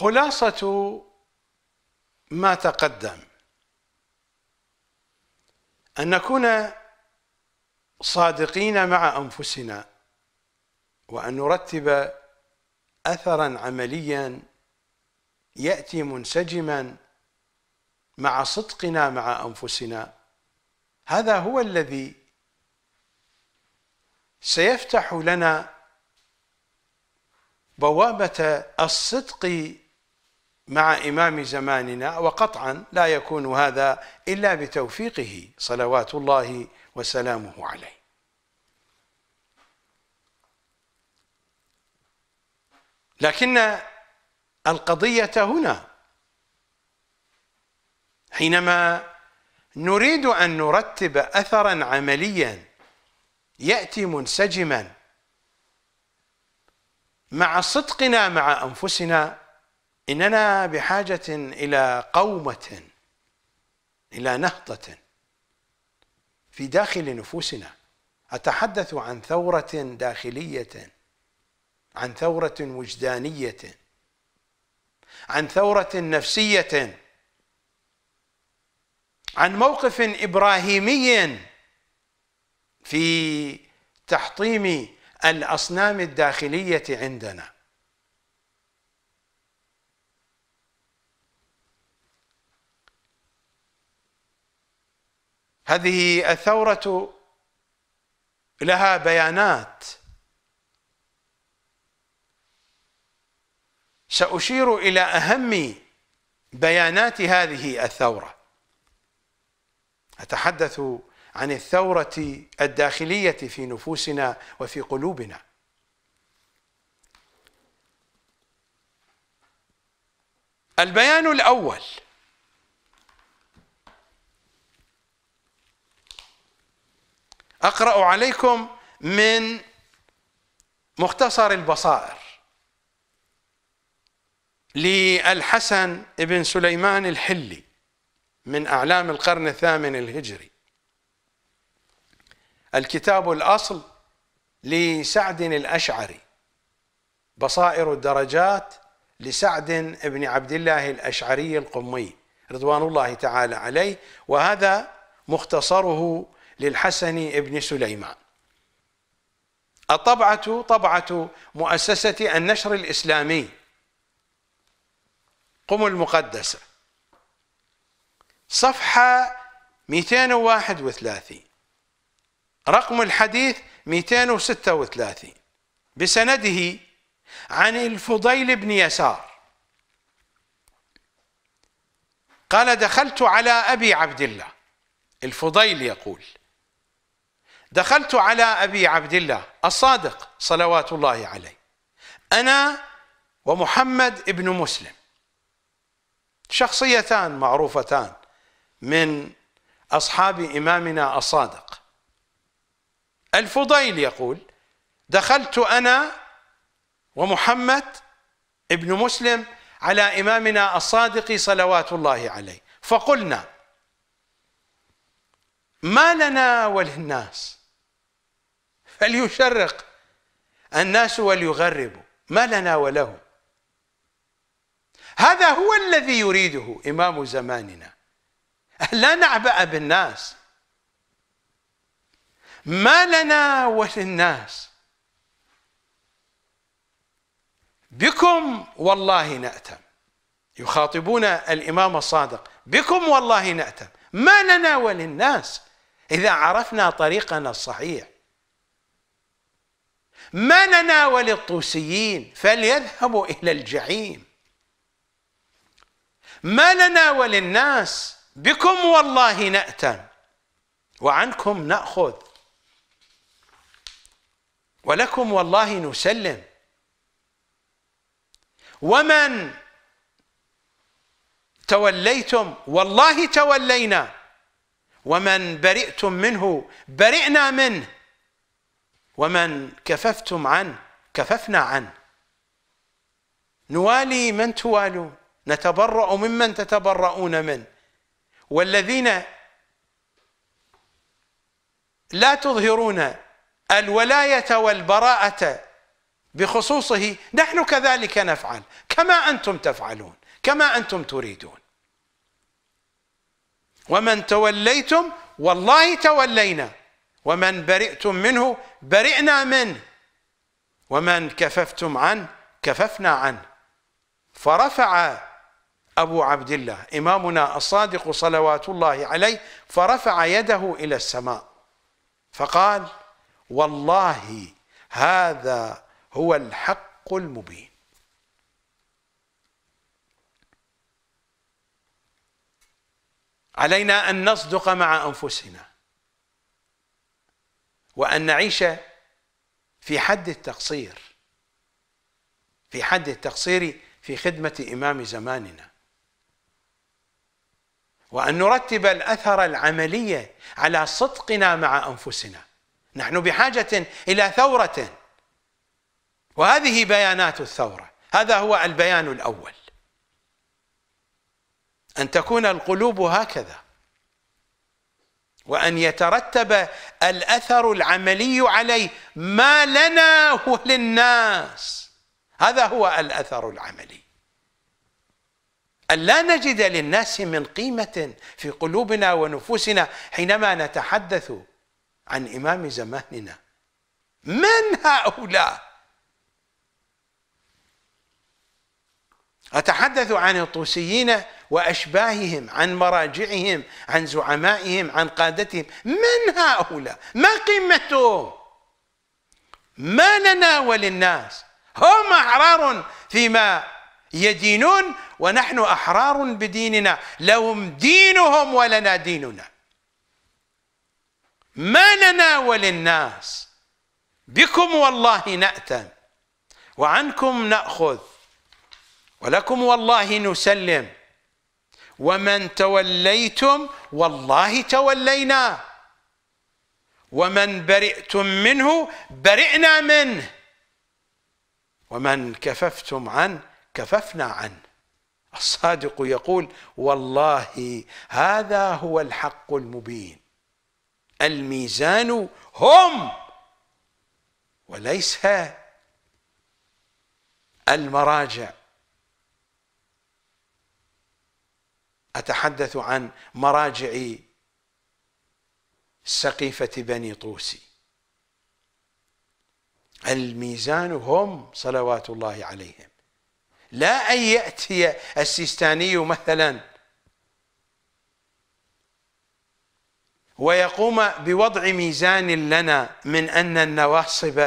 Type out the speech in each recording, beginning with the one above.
خلاصة ما تقدم أن نكون صادقين مع أنفسنا وأن نرتب أثرا عمليا يأتي منسجما مع صدقنا مع أنفسنا هذا هو الذي سيفتح لنا بوابة الصدق مع إمام زماننا وقطعا لا يكون هذا إلا بتوفيقه صلوات الله وسلامه عليه لكن القضية هنا حينما نريد أن نرتب أثرا عمليا يأتي منسجما مع صدقنا مع أنفسنا إننا بحاجة إلى قومة إلى نهضة في داخل نفوسنا أتحدث عن ثورة داخلية عن ثورة وجدانية عن ثورة نفسية عن موقف إبراهيمي في تحطيم الأصنام الداخلية عندنا هذه الثورة لها بيانات سأشير إلى أهم بيانات هذه الثورة أتحدث عن الثورة الداخلية في نفوسنا وفي قلوبنا البيان الأول اقرا عليكم من مختصر البصائر للحسن بن سليمان الحلي من اعلام القرن الثامن الهجري الكتاب الاصل لسعد الاشعري بصائر الدرجات لسعد بن عبد الله الاشعري القمي رضوان الله تعالى عليه وهذا مختصره للحسن بن سليمان الطبعة طبعة مؤسسة النشر الإسلامي قم المقدسة صفحة 231 رقم الحديث 236 بسنده عن الفضيل بن يسار قال دخلت على أبي عبد الله الفضيل يقول دخلت على أبي عبد الله الصادق صلوات الله عليه أنا ومحمد ابن مسلم شخصيتان معروفتان من أصحاب إمامنا الصادق الفضيل يقول دخلت أنا ومحمد ابن مسلم على إمامنا الصادق صلوات الله عليه فقلنا ما لنا وللناس فليشرق الناس وليغربوا ما لنا ولهم هذا هو الذي يريده إمام زماننا لا نعبأ بالناس ما لنا وللناس بكم والله نأتم يخاطبون الإمام الصادق بكم والله نأتم ما لنا وللناس إذا عرفنا طريقنا الصحيح ما لنا وللطوسيين فليذهبوا إلى الجحيم ما لنا وللناس بكم والله نأتم وعنكم نأخذ ولكم والله نسلم ومن توليتم والله تولينا ومن برئتم منه برئنا منه ومن كففتم عنه كففنا عنه نوالي من توالون نتبرأ ممن تتبرؤون منه والذين لا تظهرون الولاية والبراءة بخصوصه نحن كذلك نفعل كما أنتم تفعلون كما أنتم تريدون ومن توليتم والله تولينا ومن برئتم منه برئنا منه ومن كففتم عنه كففنا عنه فرفع أبو عبد الله إمامنا الصادق صلوات الله عليه فرفع يده إلى السماء فقال والله هذا هو الحق المبين علينا أن نصدق مع أنفسنا وأن نعيش في حد التقصير في حد التقصير في خدمة إمام زماننا وأن نرتب الأثر العملية على صدقنا مع أنفسنا نحن بحاجة إلى ثورة وهذه بيانات الثورة هذا هو البيان الأول أن تكون القلوب هكذا وأن يترتب الأثر العملي عليه ما لنا وللناس هذا هو الأثر العملي أن لا نجد للناس من قيمة في قلوبنا ونفوسنا حينما نتحدث عن إمام زماننا من هؤلاء أتحدث عن الطوسيين وأشباههم عن مراجعهم عن زعمائهم عن قادتهم من هؤلاء ما قيمتهم ما لنا وللناس هم أحرار فيما يدينون ونحن أحرار بديننا لهم دينهم ولنا ديننا ما لنا وللناس بكم والله نأتم وعنكم نأخذ ولكم والله نسلم ومن توليتم والله تولينا ومن برئتم منه برئنا منه ومن كففتم عنه كففنا عنه الصادق يقول والله هذا هو الحق المبين الميزان هم وليس المراجع أتحدث عن مراجع سقيفة بني طوسي الميزان هم صلوات الله عليهم لا أن يأتي السيستاني مثلا ويقوم بوضع ميزان لنا من أن النواصب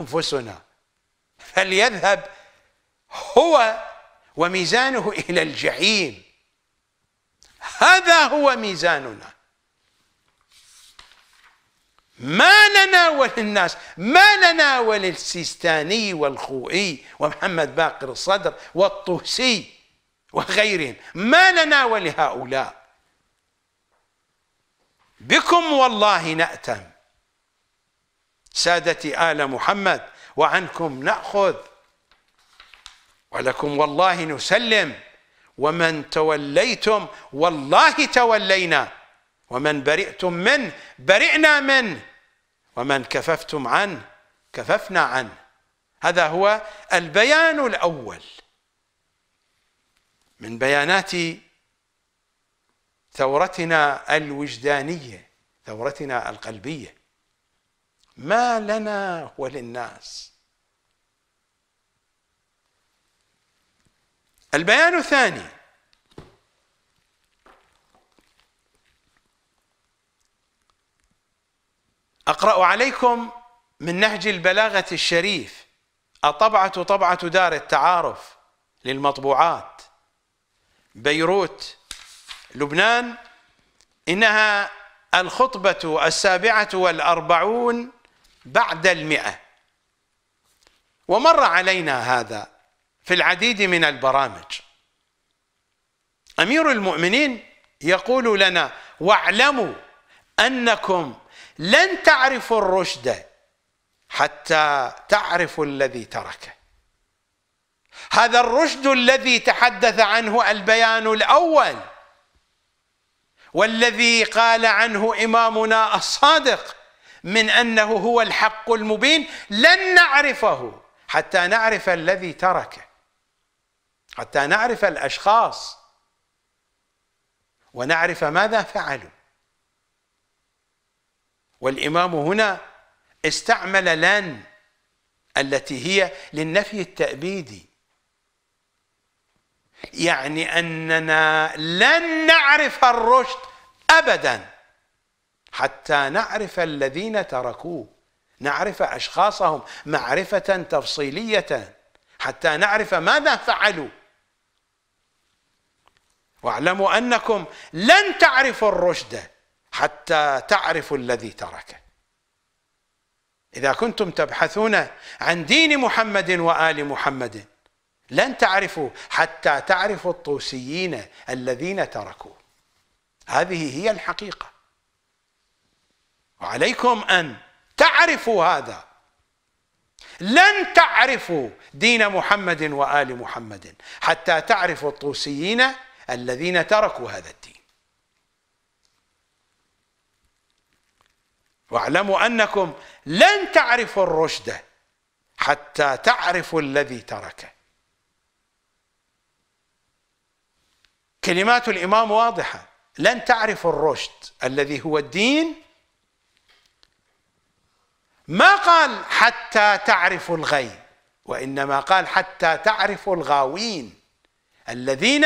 أنفسنا فليذهب هو وميزانه إلى الجحيم هذا هو ميزاننا ما نناول الناس ما نناول السيستاني والخوئي ومحمد باقر الصدر والطوسي وغيرهم ما نناول هؤلاء بكم والله نأتم سادتي آل محمد وعنكم نأخذ ولكم والله نسلم ومن توليتم والله تولينا ومن برئتم منه برئنا منه ومن كففتم عنه كففنا عنه هذا هو البيان الأول من بيانات ثورتنا الوجدانية ثورتنا القلبية ما لنا وللناس البيان الثاني اقرا عليكم من نهج البلاغه الشريف الطبعه طبعه دار التعارف للمطبوعات بيروت لبنان انها الخطبه السابعه والاربعون بعد المئه ومر علينا هذا في العديد من البرامج امير المؤمنين يقول لنا واعلموا انكم لن تعرفوا الرشد حتى تعرفوا الذي تركه هذا الرشد الذي تحدث عنه البيان الاول والذي قال عنه امامنا الصادق من انه هو الحق المبين لن نعرفه حتى نعرف الذي تركه حتى نعرف الاشخاص ونعرف ماذا فعلوا والامام هنا استعمل لن التي هي للنفي التابيدي يعني اننا لن نعرف الرشد ابدا حتى نعرف الذين تركوه نعرف اشخاصهم معرفه تفصيليه حتى نعرف ماذا فعلوا واعلموا انكم لن تعرفوا الرشد حتى تعرفوا الذي تركه اذا كنتم تبحثون عن دين محمد وال محمد لن تعرفوا حتى تعرفوا الطوسيين الذين تركوه هذه هي الحقيقه وعليكم ان تعرفوا هذا لن تعرفوا دين محمد وال محمد حتى تعرفوا الطوسيين الذين تركوا هذا الدين واعلموا انكم لن تعرفوا الرشد حتى تعرفوا الذي تركه كلمات الامام واضحه لن تعرفوا الرشد الذي هو الدين ما قال حتى تعرفوا الغي وانما قال حتى تعرفوا الغاوين الذين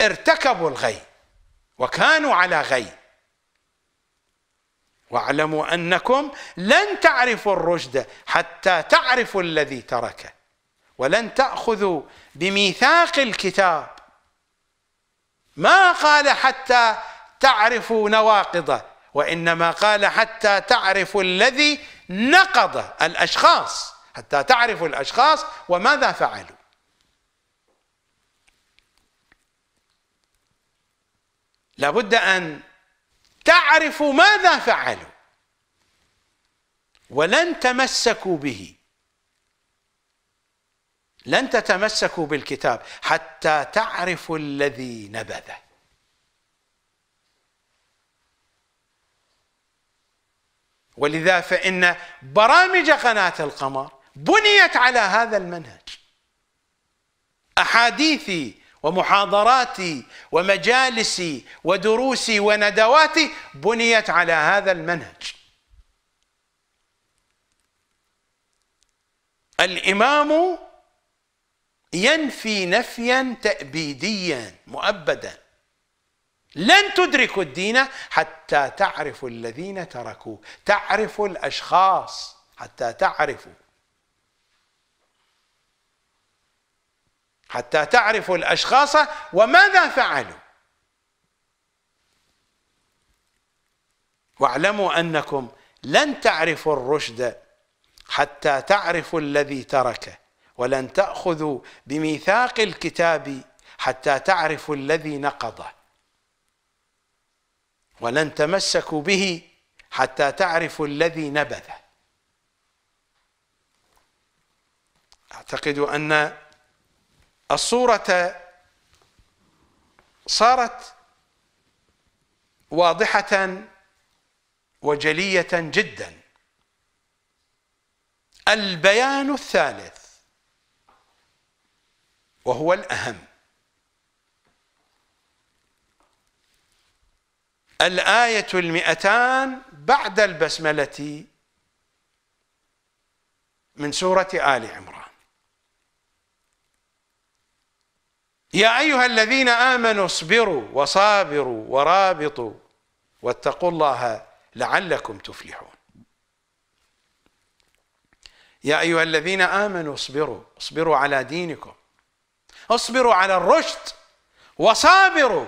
ارتكبوا الغي وكانوا على غي واعلموا انكم لن تعرفوا الرشد حتى تعرفوا الذي تركه ولن تاخذوا بميثاق الكتاب ما قال حتى تعرفوا نواقضه وانما قال حتى تعرفوا الذي نقض الاشخاص حتى تعرفوا الاشخاص وماذا فعلوا لابد أن تعرفوا ماذا فعلوا ولن تمسكوا به لن تتمسكوا بالكتاب حتى تعرفوا الذي نبذه ولذا فإن برامج قناة القمر بنيت على هذا المنهج أحاديثي ومحاضراتي ومجالسي ودروسي وندواتي بنيت على هذا المنهج الامام ينفي نفيا تابيديا مؤبدا لن تدركوا الدين حتى تعرفوا الذين تركوه تعرفوا الاشخاص حتى تعرفوا حتى تعرفوا الاشخاص وماذا فعلوا واعلموا انكم لن تعرفوا الرشد حتى تعرفوا الذي تركه ولن تاخذوا بميثاق الكتاب حتى تعرفوا الذي نقضه ولن تمسكوا به حتى تعرفوا الذي نبذه اعتقد ان الصورة صارت واضحة وجلية جدا البيان الثالث وهو الأهم الآية المئتان بعد البسملة من سورة آل عمران يا أيها الذين آمنوا اصبروا وصابروا ورابطوا واتقوا الله لعلكم تفلحون يا أيها الذين آمنوا اصبروا اصبروا على دينكم اصبروا على الرشد وصابروا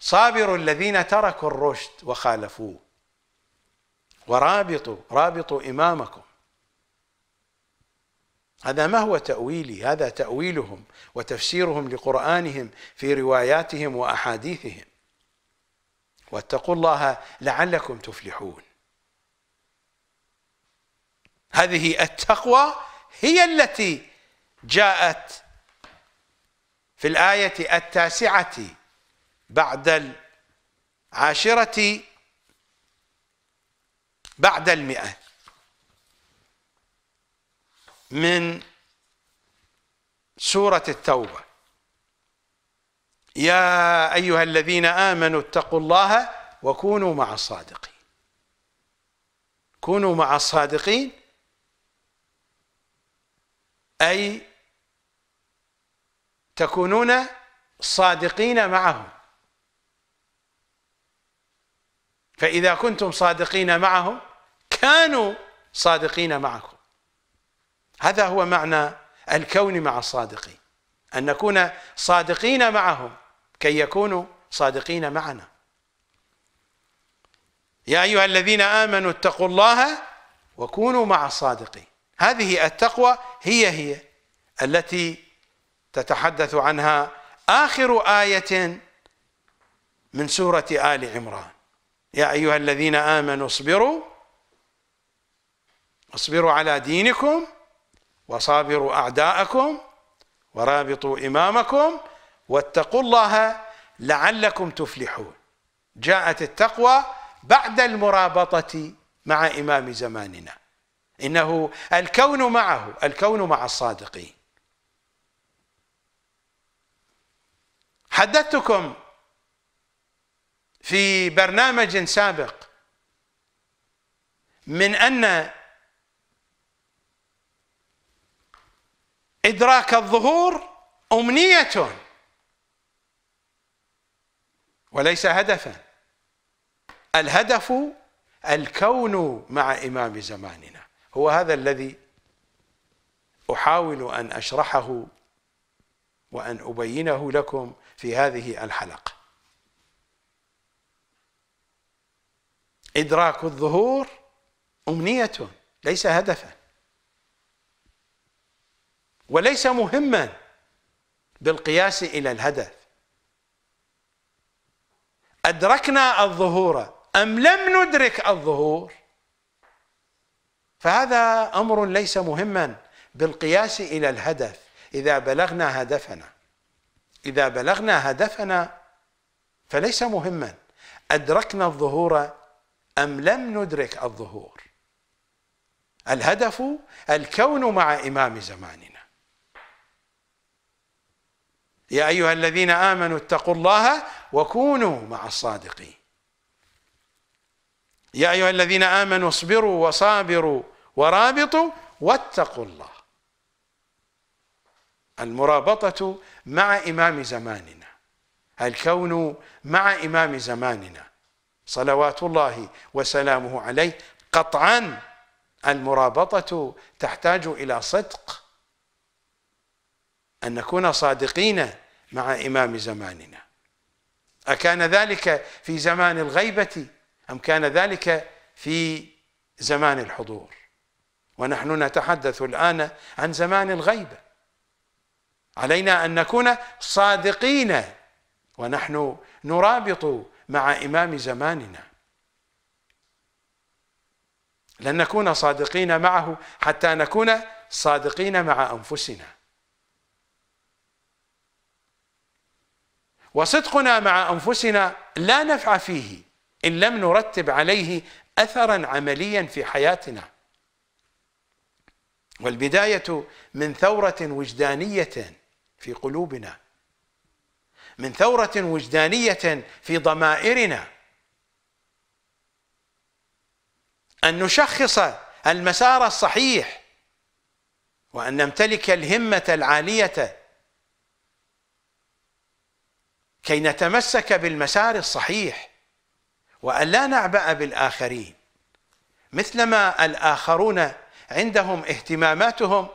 صابروا الذين تركوا الرشد وخالفوه ورابطوا رابطوا إمامكم هذا ما هو تأويلي هذا تأويلهم وتفسيرهم لقرآنهم في رواياتهم وأحاديثهم واتقوا الله لعلكم تفلحون هذه التقوى هي التي جاءت في الآية التاسعة بعد العاشرة بعد المئة من سورة التوبة يا أيها الذين آمنوا اتقوا الله وكونوا مع الصادقين كونوا مع الصادقين أي تكونون صادقين معهم فإذا كنتم صادقين معهم كانوا صادقين معكم هذا هو معنى الكون مع الصادقين أن نكون صادقين معهم كي يكونوا صادقين معنا يا أيها الذين آمنوا اتقوا الله وكونوا مع الصادقين هذه التقوى هي هي التي تتحدث عنها آخر آية من سورة آل عمران يا أيها الذين آمنوا اصبروا اصبروا على دينكم وصابروا أعداءكم ورابطوا إمامكم واتقوا الله لعلكم تفلحون جاءت التقوى بعد المرابطة مع إمام زماننا إنه الكون معه الكون مع الصادقين حدثتكم في برنامج سابق من أن إدراك الظهور أمنية وليس هدفا الهدف الكون مع إمام زماننا هو هذا الذي أحاول أن أشرحه وأن أبينه لكم في هذه الحلقة إدراك الظهور أمنية ليس هدفاً وليس مهما بالقياس إلى الهدف أدركنا الظهور أم لم ندرك الظهور فهذا أمر ليس مهما بالقياس إلى الهدف إذا بلغنا هدفنا إذا بلغنا هدفنا فليس مهما أدركنا الظهور أم لم ندرك الظهور الهدف الكون مع إمام زماننا يا أيها الذين آمنوا اتقوا الله وكونوا مع الصادقين يا أيها الذين آمنوا اصبروا وصابروا ورابطوا واتقوا الله المرابطة مع إمام زماننا الكون مع إمام زماننا صلوات الله وسلامه عليه قطعا المرابطة تحتاج إلى صدق أن نكون صادقين مع إمام زماننا أكان ذلك في زمان الغيبة أم كان ذلك في زمان الحضور ونحن نتحدث الآن عن زمان الغيبة علينا أن نكون صادقين ونحن نرابط مع إمام زماننا لن نكون صادقين معه حتى نكون صادقين مع أنفسنا وصدقنا مع أنفسنا لا نفع فيه إن لم نرتب عليه أثرا عمليا في حياتنا والبداية من ثورة وجدانية في قلوبنا من ثورة وجدانية في ضمائرنا أن نشخص المسار الصحيح وأن نمتلك الهمة العالية كي نتمسك بالمسار الصحيح وأن لا نعبأ بالآخرين مثلما الآخرون عندهم اهتماماتهم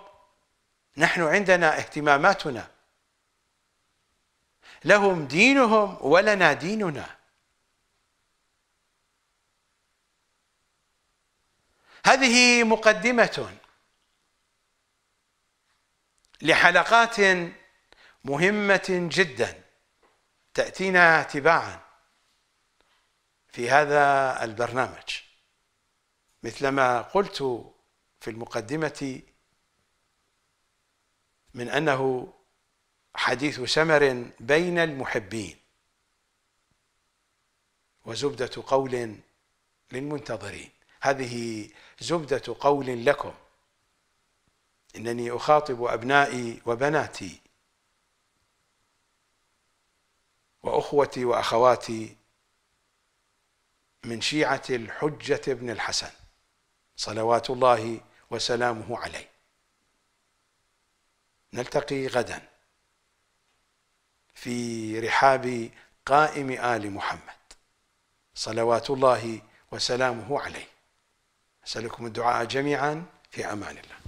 نحن عندنا اهتماماتنا لهم دينهم ولنا ديننا هذه مقدمة لحلقات مهمة جداً تأتينا تباعا في هذا البرنامج مثلما قلت في المقدمة من أنه حديث سمر بين المحبين وزبدة قول للمنتظرين هذه زبدة قول لكم إنني أخاطب أبنائي وبناتي واخوتي واخواتي من شيعه الحجه بن الحسن صلوات الله وسلامه عليه نلتقي غدا في رحاب قائم ال محمد صلوات الله وسلامه عليه اسالكم الدعاء جميعا في امان الله